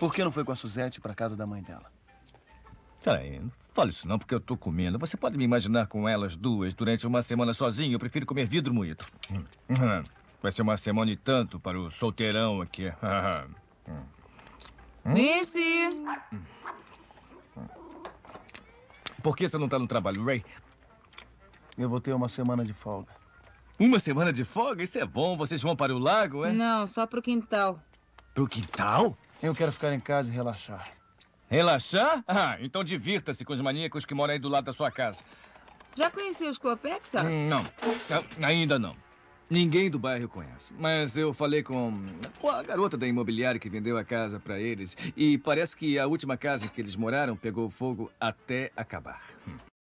Por que não foi com a Suzette para casa da mãe dela? Peraí, não fale isso não, porque eu tô comendo. Você pode me imaginar com elas duas durante uma semana sozinho? Eu prefiro comer vidro moído. Vai ser uma semana e tanto para o solteirão aqui. Missy! Por que você não está no trabalho, Ray? Eu vou ter uma semana de folga. Uma semana de folga? Isso é bom. Vocês vão para o lago, é? Não, só para o quintal. Para o quintal? Eu quero ficar em casa e relaxar. Relaxar? Ah, então divirta-se com os maníacos que moram aí do lado da sua casa. Já conheceu os Clopex, hum, Não, ainda não. Ninguém do bairro conhece, mas eu falei com a garota da imobiliária que vendeu a casa para eles e parece que a última casa em que eles moraram pegou fogo até acabar. Hum.